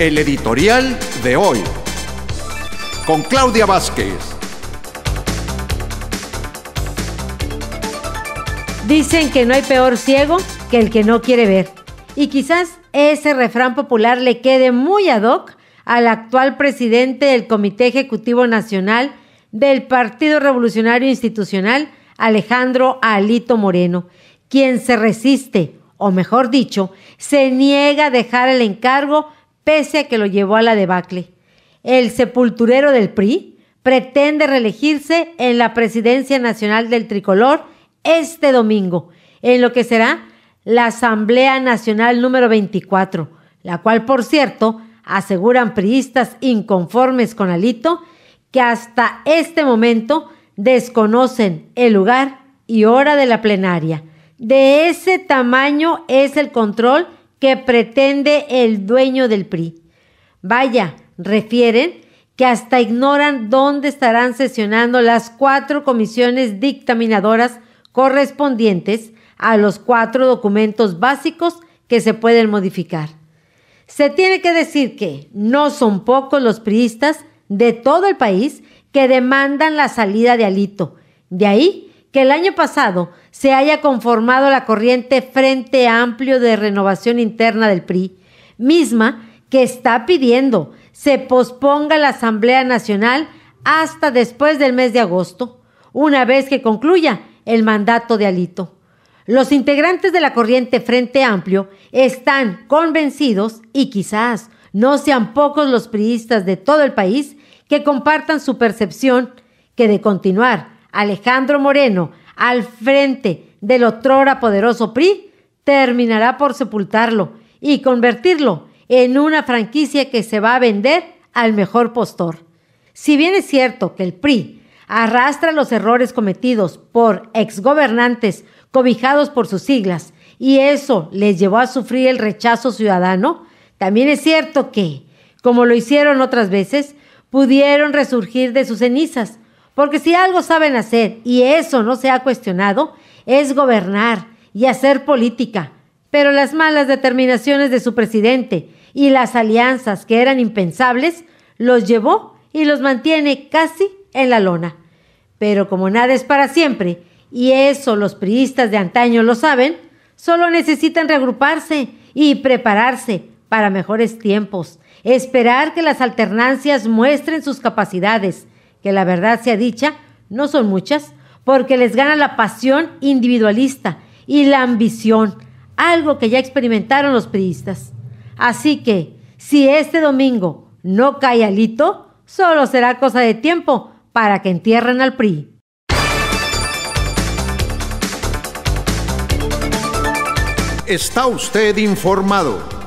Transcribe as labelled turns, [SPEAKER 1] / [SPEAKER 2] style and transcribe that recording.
[SPEAKER 1] El editorial de hoy. Con Claudia Vázquez. Dicen que no hay peor ciego que el que no quiere ver. Y quizás ese refrán popular le quede muy ad hoc al actual presidente del Comité Ejecutivo Nacional del Partido Revolucionario Institucional, Alejandro Alito Moreno, quien se resiste, o mejor dicho, se niega a dejar el encargo pese a que lo llevó a la debacle. El sepulturero del PRI pretende reelegirse en la presidencia nacional del tricolor este domingo, en lo que será la Asamblea Nacional número 24, la cual, por cierto, aseguran priistas inconformes con Alito, que hasta este momento desconocen el lugar y hora de la plenaria. De ese tamaño es el control que pretende el dueño del PRI. Vaya, refieren que hasta ignoran dónde estarán sesionando las cuatro comisiones dictaminadoras correspondientes a los cuatro documentos básicos que se pueden modificar. Se tiene que decir que no son pocos los priistas de todo el país que demandan la salida de Alito. De ahí que el año pasado se haya conformado la corriente Frente Amplio de Renovación Interna del PRI, misma que está pidiendo se posponga la Asamblea Nacional hasta después del mes de agosto, una vez que concluya el mandato de Alito. Los integrantes de la corriente Frente Amplio están convencidos y quizás no sean pocos los priistas de todo el país que compartan su percepción que de continuar Alejandro Moreno al frente del otrora poderoso PRI terminará por sepultarlo y convertirlo en una franquicia que se va a vender al mejor postor. Si bien es cierto que el PRI arrastra los errores cometidos por exgobernantes cobijados por sus siglas y eso les llevó a sufrir el rechazo ciudadano, también es cierto que, como lo hicieron otras veces, pudieron resurgir de sus cenizas porque si algo saben hacer y eso no se ha cuestionado, es gobernar y hacer política. Pero las malas determinaciones de su presidente y las alianzas que eran impensables los llevó y los mantiene casi en la lona. Pero como nada es para siempre, y eso los priistas de antaño lo saben, solo necesitan reagruparse y prepararse para mejores tiempos, esperar que las alternancias muestren sus capacidades que la verdad sea dicha, no son muchas, porque les gana la pasión individualista y la ambición, algo que ya experimentaron los priistas. Así que, si este domingo no cae alito, solo será cosa de tiempo para que entierren al PRI. Está usted informado